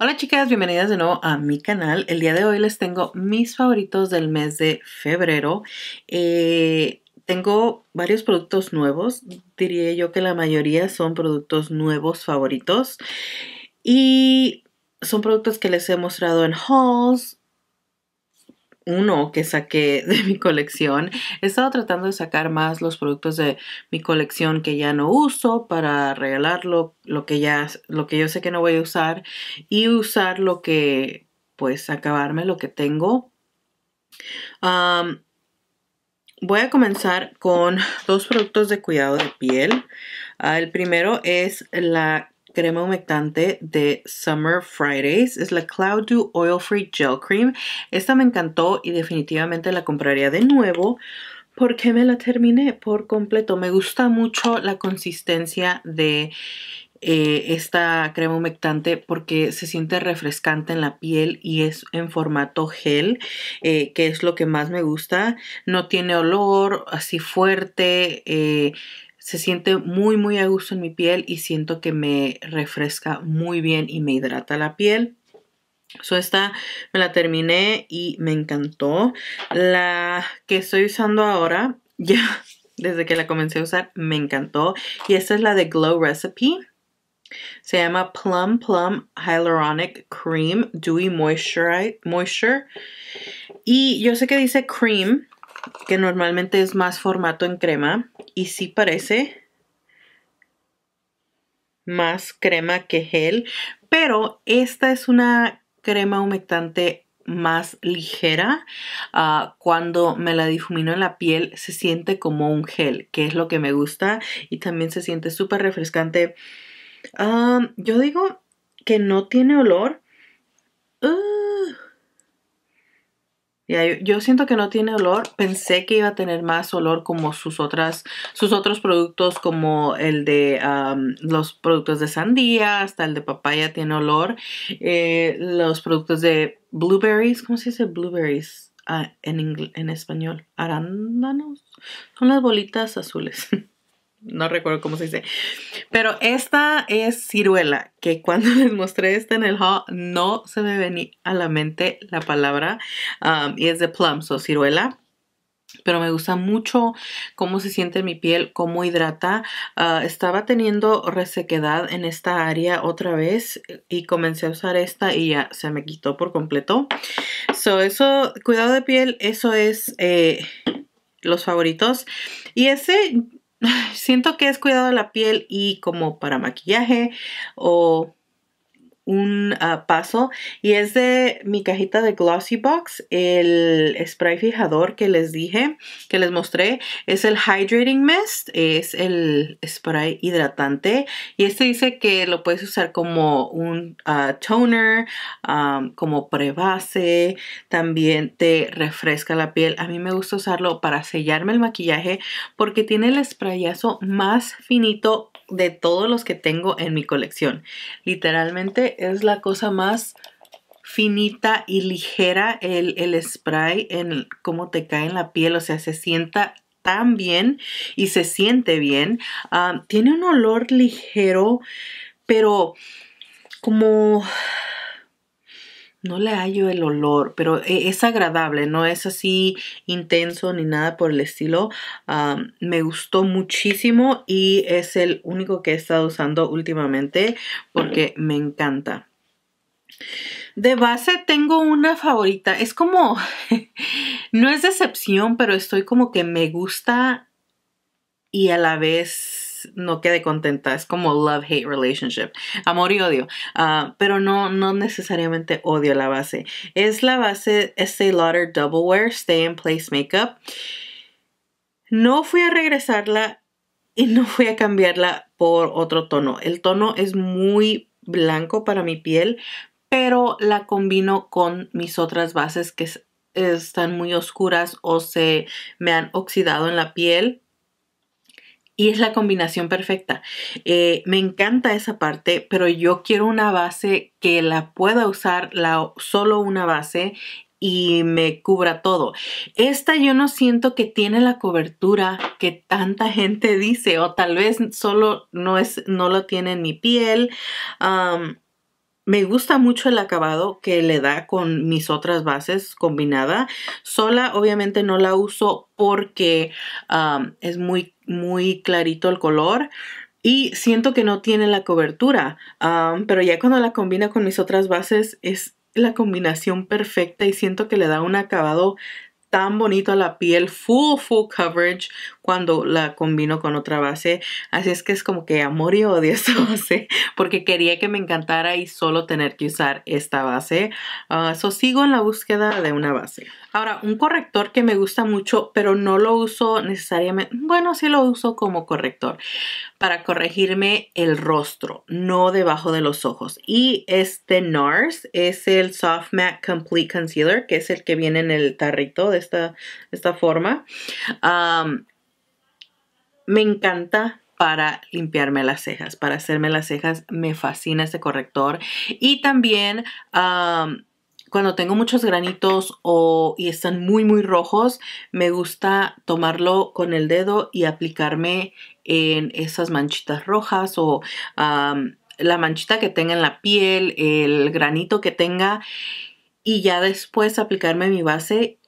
Hola chicas, bienvenidas de nuevo a mi canal. El día de hoy les tengo mis favoritos del mes de febrero. Eh, tengo varios productos nuevos, diría yo que la mayoría son productos nuevos favoritos y son productos que les he mostrado en hauls, uno que saqué de mi colección. He estado tratando de sacar más los productos de mi colección que ya no uso para regalarlo, lo que ya, lo que yo sé que no voy a usar y usar lo que, pues, acabarme lo que tengo. voy a comenzar con dos productos de cuidado de piel. Ah, el primero es la crema humectante de Summer Fridays. Es la Cloud Dew Oil Free Gel Cream. Esta me encantó y definitivamente la compraría de nuevo porque me la terminé por completo. Me gusta mucho la consistencia de eh, esta crema humectante porque se siente refrescante en la piel y es en formato gel eh, que es lo que más me gusta no tiene olor así fuerte eh, se siente muy muy a gusto en mi piel y siento que me refresca muy bien y me hidrata la piel. So esta me la terminé y me encantó. La que estoy usando ahora, ya desde que la comencé a usar, me encantó. Y esta es la de Glow Recipe. Se llama Plum Plum Hyaluronic Cream Dewy Moisture. Y yo sé que dice cream, que normalmente es más formato en crema y sí parece más crema que gel, pero esta es una crema humectante más ligera. Ah, cuando me la difumino en la piel se siente como un gel, que es lo que me gusta y también se siente súper refrescante. Ah, yo digo que no tiene olor. Ah, yo siento que no tiene olor. Pensé que iba a tener más olor como sus otras, sus otros productos, como el de los productos de sandía, hasta el de papaya tiene olor. Eh, los productos de blueberries, ¿cómo se dice blueberries ah, en, en español? Arándanos. Son las bolitas azules. no recuerdo cómo se dice. Pero esta es ciruela, que cuando les mostré esta en el haul, no se me venía a la mente la palabra. Um, y es de plum, o ciruela. Pero me gusta mucho cómo se siente mi piel, cómo hidrata. Ah, estaba teniendo resequedad en esta área otra vez y comencé a usar esta y ya se me quitó por completo. So, eso, cuidado de piel, eso es eh, los favoritos. Y ese Siento que es cuidado de la piel y como para maquillaje o un ah, paso y es de mi cajita de Glossy Box, el spray fijador que les dije, que les mostré, es el Hydrating Mist, es el spray hidratante y este dice que lo puedes usar como un ah, toner, como prebase, también te refresca la piel. A mí me gusta usarlo para sellarme el maquillaje porque tiene el sprayazo más finito de todos los que tengo en mi colección. Literalmente es la cosa más finita y ligera el, spray en cómo te cae en la piel, o sea, se sienta tan bien y se siente bien. Ah, tiene un olor ligero, pero como no le hallo el olor, pero e, es agradable, no es así intenso ni nada por el estilo. me gustó muchísimo y es el único que he estado usando últimamente porque me encanta. De base tengo una favorita, es como, no es decepción, pero estoy como que me gusta y a la vez no quede contenta. Es como love-hate relationship, amor y odio. Ah, pero no, no necesariamente odio la base. Es la base Estee Lauder Double Wear Stay in Place Makeup. No fui a regresarla y no fui a cambiarla por otro tono. El tono es muy blanco para mi piel, pero la combino con mis otras bases que están muy oscuras o se me han oxidado en la piel y es la combinación perfecta. Eh, me encanta esa parte, pero yo quiero una base que la pueda usar la, solo una base y me cubra todo. Esta yo no siento que tiene la cobertura que tanta gente dice o tal vez solo no es no lo tiene en mi piel. Me gusta mucho el acabado que le da con mis otras bases combinada. Sola obviamente no la uso porque es muy, muy clarito el color. Y siento que no tiene la cobertura, pero ya cuando la combina con mis otras bases es la combinación perfecta y siento que le da un acabado tan bonito a la piel, full, full coverage, cuando la combino con otra base. Así es que es como que amor y odio esta base porque quería que me encantara y solo tener que usar esta base. Eso ah, sigo en la búsqueda de una base. Ahora, un corrector que me gusta mucho, pero no lo uso necesariamente, bueno, sí lo uso como corrector para corregirme el rostro, no debajo de los ojos. Y este NARS es el Soft Matte Complete Concealer, que es el que viene en el tarrito de esta, esta forma. Me encanta para limpiarme las cejas, para hacerme las cejas. Me fascina ese corrector. Y también cuando tengo muchos granitos y están muy, muy rojos, me gusta tomarlo con el dedo y aplicarme en esas manchitas rojas o la manchita que tenga en la piel, el granito que tenga. Y ya después aplicarme mi base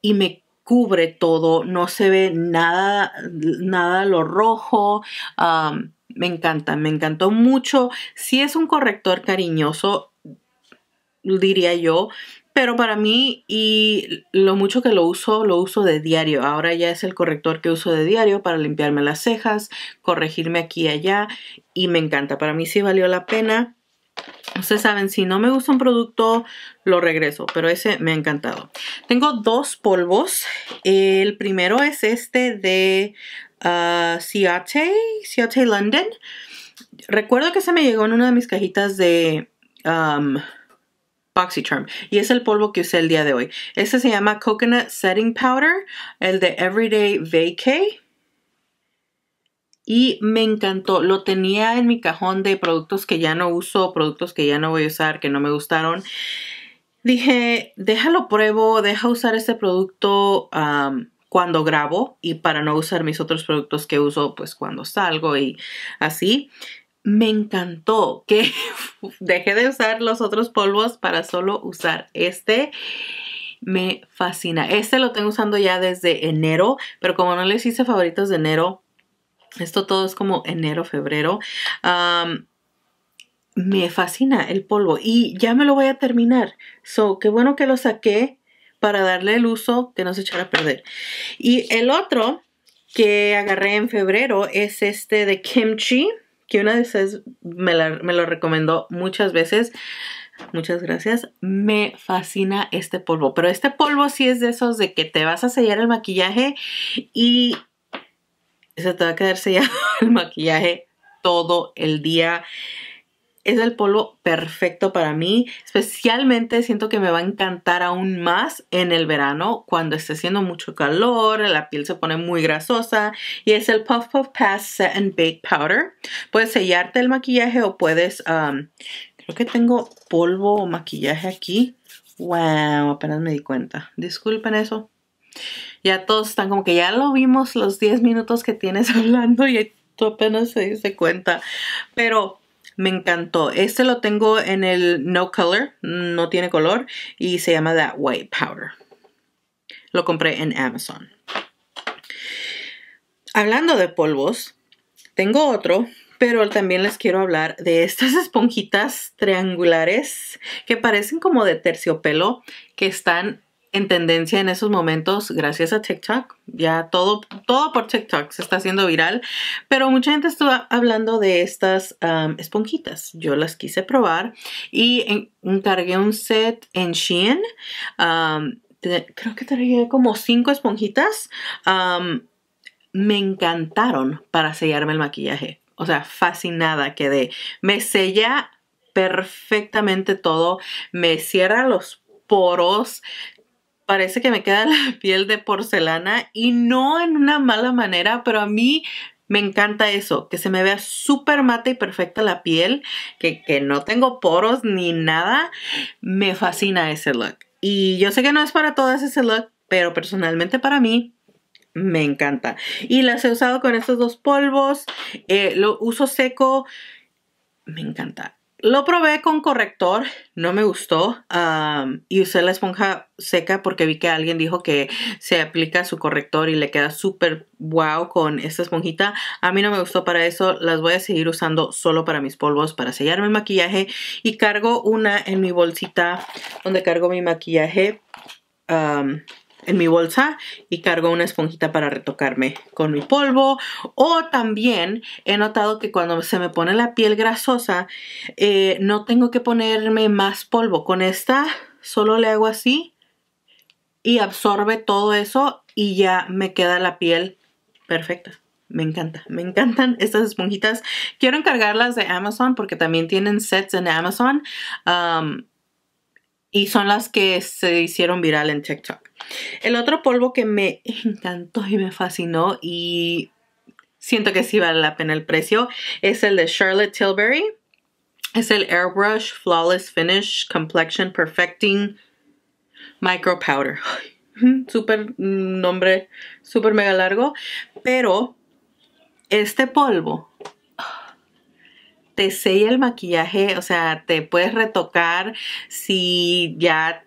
y me cubre todo, no se ve nada, nada lo rojo. me encanta, me encantó mucho. Si es un corrector cariñoso, diría yo, pero para mí y lo mucho que lo uso, lo uso de diario. Ahora ya es el corrector que uso de diario para limpiarme las cejas, corregirme aquí y allá y me encanta. Para mí sí valió la pena. Ustedes saben, si no me gusta un producto, lo regreso, pero ese me ha encantado. Tengo dos polvos. El primero es este de ah, Ciate, London. Recuerdo que se me llegó en una de mis cajitas de BoxyCharm um, y es el polvo que usé el día de hoy. Este se llama Coconut Setting Powder, el de Everyday Vacay y me encantó. Lo tenía en mi cajón de productos que ya no uso, productos que ya no voy a usar, que no me gustaron. Dije, déjalo pruebo, deja usar este producto cuando grabo y para no usar mis otros productos que uso pues cuando salgo y así. Me encantó que dejé de usar los otros polvos para solo usar este me fascina. Este lo tengo usando ya desde enero, pero como no les hice favoritos de enero, esto todo es como enero, febrero. me fascina el polvo y ya me lo voy a terminar. So, qué bueno que lo saqué para darle el uso que no se echara a perder. Y el otro que agarré en febrero es este de kimchi, que una de esas me, me lo recomendó muchas veces. Muchas gracias. Me fascina este polvo. Pero este polvo sí es de esos de que te vas a sellar el maquillaje y se te va a quedar sellado el maquillaje todo el día. Es el polvo perfecto para mí. Especialmente siento que me va a encantar aún más en el verano cuando esté haciendo mucho calor, la piel se pone muy grasosa. Y es el Puff Puff Pass Set and Bake Powder. Puedes sellarte el maquillaje o puedes... Um, creo que tengo polvo o maquillaje aquí. Wow, apenas me di cuenta. Disculpen eso. Ya todos están como que ya lo vimos los 10 minutos que tienes hablando y tú apenas se diste cuenta. Pero me encantó. Este lo tengo en el No Color, no tiene color, y se llama That White Powder. Lo compré en Amazon. Hablando de polvos, tengo otro, pero también les quiero hablar de estas esponjitas triangulares que parecen como de terciopelo, que están en tendencia en esos momentos gracias a TikTok. Ya todo, todo por TikTok se está haciendo viral, pero mucha gente estuvo hablando de estas esponjitas. Yo las quise probar y encargué un set en Shein. creo que traía como cinco esponjitas. me encantaron para sellarme el maquillaje. O sea, fascinada quedé. Me sella perfectamente todo. Me cierra los poros, parece que me queda la piel de porcelana y no en una mala manera, pero a mí me encanta eso, que se me vea súper mate y perfecta la piel, que, no tengo poros ni nada. Me fascina ese look. Y yo sé que no es para todas ese look, pero personalmente para mí me encanta. Y las he usado con estos dos polvos, eh, lo uso seco, me encanta. Lo probé con corrector, no me gustó y usé la esponja seca porque vi que alguien dijo que se aplica su corrector y le queda súper guau con esta esponjita. A mí no me gustó para eso, las voy a seguir usando solo para mis polvos, para sellar mi maquillaje y cargo una en mi bolsita donde cargo mi maquillaje en mi bolsa y cargo una esponjita para retocarme con mi polvo o también he notado que cuando se me pone la piel grasosa eh, no tengo que ponerme más polvo con esta solo le hago así y absorbe todo eso y ya me queda la piel perfecta me encanta, me encantan estas esponjitas. Quiero encargarlas de Amazon porque también tienen sets en Amazon. Um, y son las que se hicieron viral en TikTok. El otro polvo que me encantó y me fascinó y siento que sí vale la pena el precio es el de Charlotte Tilbury. Es el Airbrush Flawless Finish Complexion Perfecting Micro Powder. Súper mm, nombre, súper mega largo. Pero este polvo te sella el maquillaje, o sea, te puedes retocar si ya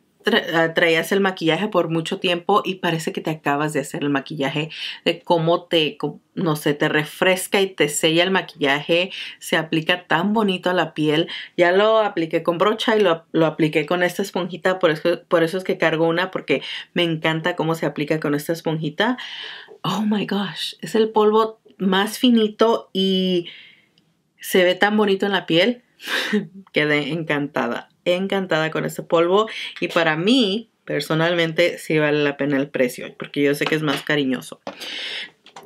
ah, traías el maquillaje por mucho tiempo y parece que te acabas de hacer el maquillaje, de cómo te, no sé, te refresca y te sella el maquillaje, se aplica tan bonito a la piel. Ya lo apliqué con brocha y lo, apliqué con esta esponjita, por eso, por eso es que cargo una, porque me encanta cómo se aplica con esta esponjita. Oh my gosh, es el polvo más finito y se ve tan bonito en la piel. Quedé encantada, encantada con este polvo. Y para mí, personalmente, sí vale la pena el precio, porque yo sé que es más cariñoso.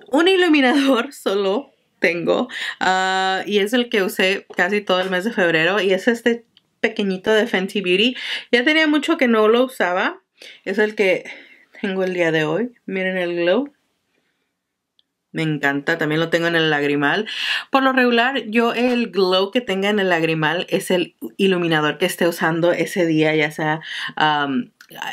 Un iluminador solo tengo ah, y es el que usé casi todo el mes de febrero y es este pequeñito de Fenty Beauty. Ya tenía mucho que no lo usaba. Es el que tengo el día de hoy. Miren el glow. Me encanta, también lo tengo en el lagrimal. Por lo regular, yo el glow que tenga en el lagrimal es el iluminador que esté usando ese día, ya sea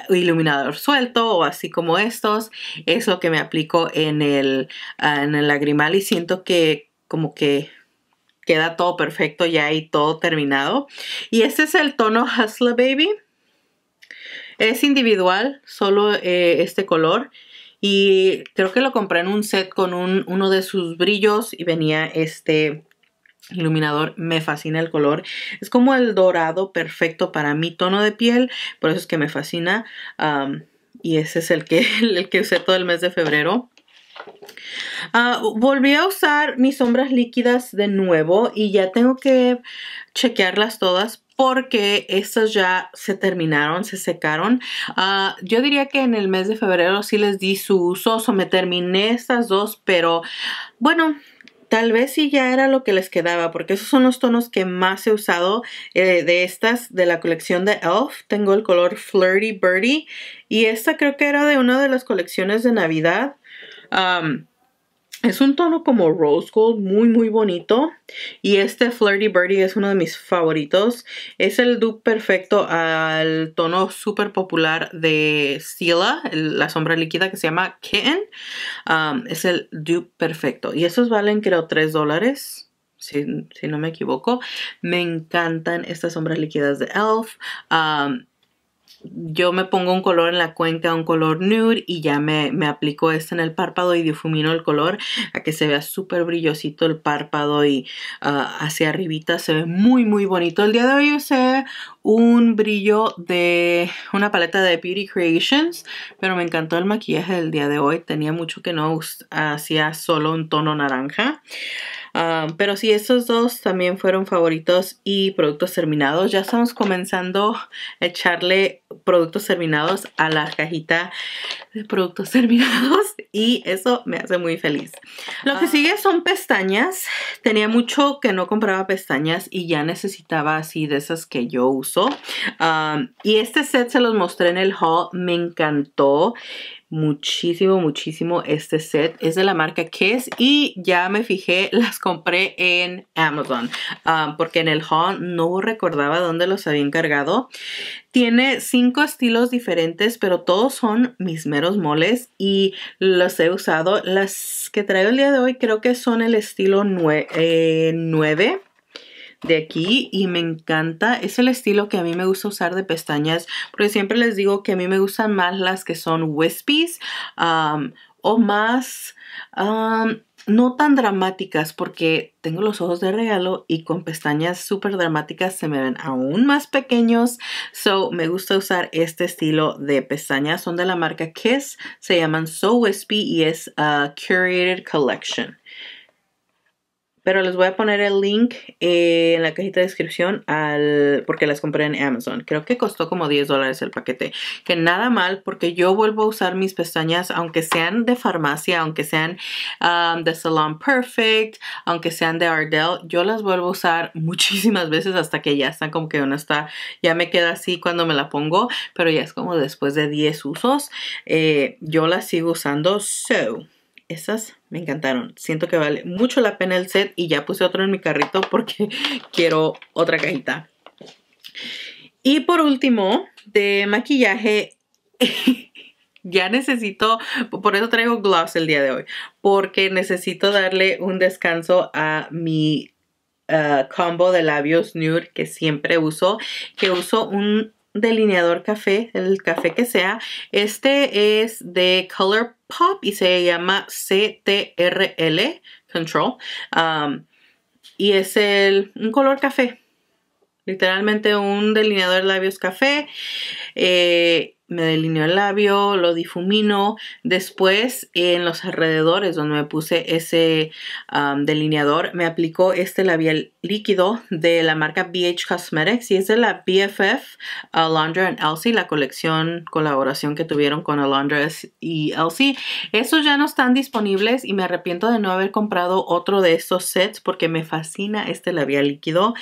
iluminador suelto o así como estos. Es lo que me aplico en el, ah, en el lagrimal y siento que como que queda todo perfecto ya y todo terminado. Y este es el tono Hustler Baby. Es individual, solo eh, este color y creo que lo compré en un set con un, uno de sus brillos y venía este iluminador. Me fascina el color. Es como el dorado perfecto para mi tono de piel. Por eso es que me fascina. y ese es el que, el que usé todo el mes de febrero. Ah, volví a usar mis sombras líquidas de nuevo y ya tengo que chequearlas todas porque estas ya se terminaron, se secaron. Ah, yo diría que en el mes de febrero sí les di su uso, me terminé estas dos, pero bueno, tal vez sí ya era lo que les quedaba, porque esos son los tonos que más he usado eh, de estas, de la colección de e.l.f. Tengo el color Flirty Birdie y esta creo que era de una de las colecciones de Navidad. Es un tono como rose gold, muy muy bonito. Y este Flirty Birdie es uno de mis favoritos. Es el dupe perfecto al tono súper popular de Stila, la sombra líquida que se llama Kitten. Um, es el dupe perfecto. Y esos valen creo 3 dólares. Si, no me equivoco. Me encantan estas sombras líquidas de e.l.f. Um, yo me pongo un color en la cuenca, un color nude y ya me, me aplico este en el párpado y difumino el color a que se vea súper brillosito el párpado y ah, hacia arribita se ve muy muy bonito. El día de hoy usé un brillo de una paleta de Beauty Creations, pero me encantó el maquillaje del día de hoy. Tenía mucho que no hacía solo un tono naranja. Ah, pero sí, estos dos también fueron favoritos y productos terminados. Ya estamos comenzando a echarle productos terminados a la cajita de productos terminados y eso me hace muy feliz. Lo que ah. sigue son pestañas. Tenía mucho que no compraba pestañas y ya necesitaba así de esas que yo uso. Ah, y este set se los mostré en el haul. Me encantó muchísimo, muchísimo este set. Es de la marca Kiss y ya me fijé, las compré en Amazon um, porque en el haul no recordaba dónde los había encargado. Tiene cinco estilos diferentes, pero todos son mis meros moles y los he usado. Las que traigo el día de hoy creo que son el estilo 9. Eh, de aquí y me encanta. Es el estilo que a mí me gusta usar de pestañas porque siempre les digo que a mí me gustan más las que son wispies o más... no tan dramáticas porque tengo los ojos de regalo y con pestañas súper dramáticas se me ven aún más pequeños. So me gusta usar este estilo de pestañas. Son de la marca Kiss. Se llaman So Wispy y es a Curated Collection. Pero les voy a poner el link eh, en la cajita de descripción al, porque las compré en Amazon. Creo que costó como 10 dólares el paquete. Que nada mal porque yo vuelvo a usar mis pestañas aunque sean de farmacia, aunque sean um, de Salon Perfect, aunque sean de Ardell. Yo las vuelvo a usar muchísimas veces hasta que ya están como que no está, ya me queda así cuando me la pongo. Pero ya es como después de 10 usos. Eh, yo las sigo usando. So esas me encantaron. Siento que vale mucho la pena el set y ya puse otro en mi carrito porque quiero otra cajita. Y por último, de maquillaje, ya necesito, por eso traigo gloss el día de hoy, porque necesito darle un descanso a mi ah, combo de labios nude que siempre uso, que uso un delineador café, el café que sea. Este es de color pop y se llama CTRL Control. Um, y es el, un color café. Literalmente un delineador labios café. Eh, me delineo el labio, lo difumino. Después, en los alrededores donde me puse ese um, delineador, me aplicó este labial líquido de la marca BH Cosmetics y es de la BFF Alondra and Elsie, la colección colaboración que tuvieron con Alondra y Elsie. Estos ya no están disponibles y me arrepiento de no haber comprado otro de estos sets porque me fascina este labial líquido.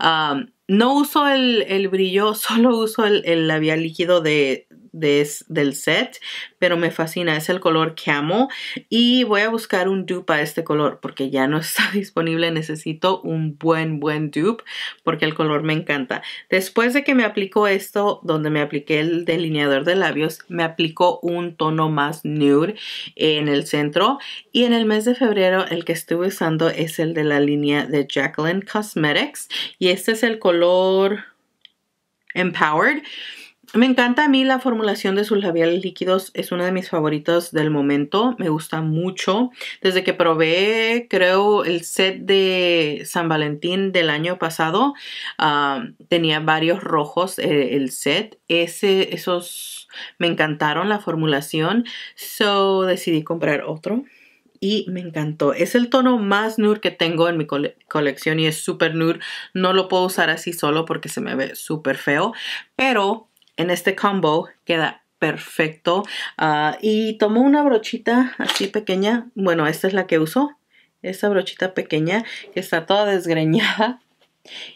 Um, no uso el, el brillo, solo uso el, el labial líquido de, del set, pero me fascina. Es el color que amo y voy a buscar un dupe a este color porque ya no está disponible. Necesito un buen, buen dupe porque el color me encanta. Después de que me aplico esto, donde me apliqué el delineador de labios, me aplico un tono más nude en el centro y en el mes de febrero el que estuve usando es el de la línea de Jacqueline Cosmetics y este es el color Empowered. Me encanta a mí la formulación de sus labiales líquidos, es uno de mis favoritos del momento, me gusta mucho. Desde que probé, creo, el set de San Valentín del año pasado, tenía varios rojos eh, el set. Ese, esos me encantaron la formulación, so decidí comprar otro y me encantó. Es el tono más nude que tengo en mi colección y es súper nude. No lo puedo usar así solo porque se me ve súper feo, pero en este combo queda perfecto ah, y tomó una brochita así pequeña bueno esta es la que uso. esta brochita pequeña que está toda desgreñada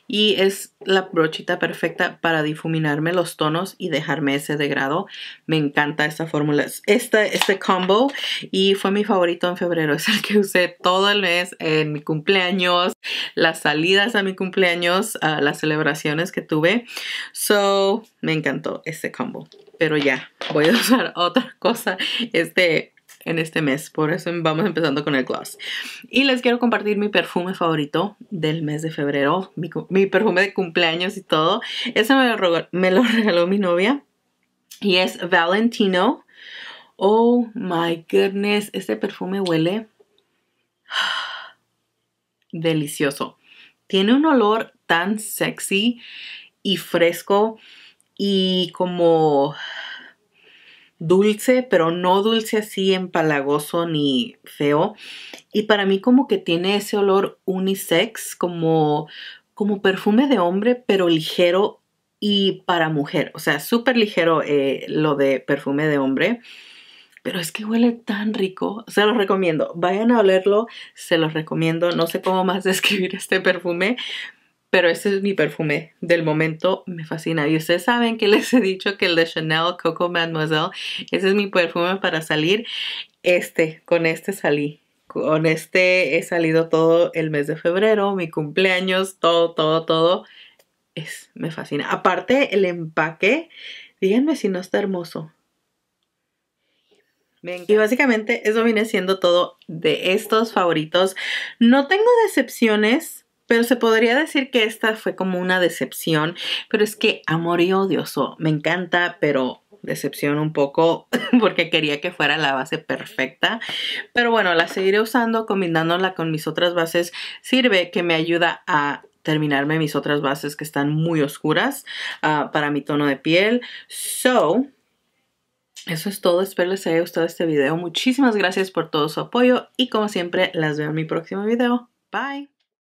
y es la brochita perfecta para difuminarme los tonos y dejarme ese degrado. Me encanta esta fórmula, este, este combo y fue mi favorito en febrero. Es el que usé todo el mes en mi cumpleaños, las salidas a mi cumpleaños, las celebraciones que tuve. So, me encantó este combo. Pero ya, voy a usar otra cosa este en este mes, por eso em, vamos empezando con el gloss. Y les quiero compartir mi perfume favorito del mes de febrero, mi, perfume de cumpleaños y todo. Ese me lo, me lo regaló mi novia y es Valentino. Oh my goodness, este perfume huele delicioso. Tiene un olor tan sexy y fresco y como dulce, pero no dulce así empalagoso ni feo. Y para mí como que tiene ese olor unisex, como, como perfume de hombre, pero ligero y para mujer. O sea, súper ligero eh, lo de perfume de hombre. Pero es que huele tan rico, se lo recomiendo. Vayan a olerlo, se los recomiendo. No sé cómo más describir este perfume, pero ese es mi perfume del momento, me fascina. Y ustedes saben que les he dicho que el de Chanel Coco Mademoiselle, ese es mi perfume para salir. Este, con este salí. Con este he salido todo el mes de febrero, mi cumpleaños, todo, todo, todo. Es, me fascina. Aparte, el empaque, díganme si no está hermoso. Y básicamente eso viene siendo todo de estos favoritos. No tengo decepciones pero se podría decir que esta fue como una decepción, pero es que amor y odioso, me encanta, pero decepción un poco porque quería que fuera la base perfecta pero bueno la seguiré usando combinándola con mis otras bases sirve que me ayuda a terminarme mis otras bases que están muy oscuras ah, para mi tono de piel so eso es todo, espero les haya gustado este video. Muchísimas gracias por todo su apoyo y como siempre las veo en mi próximo video. Bye.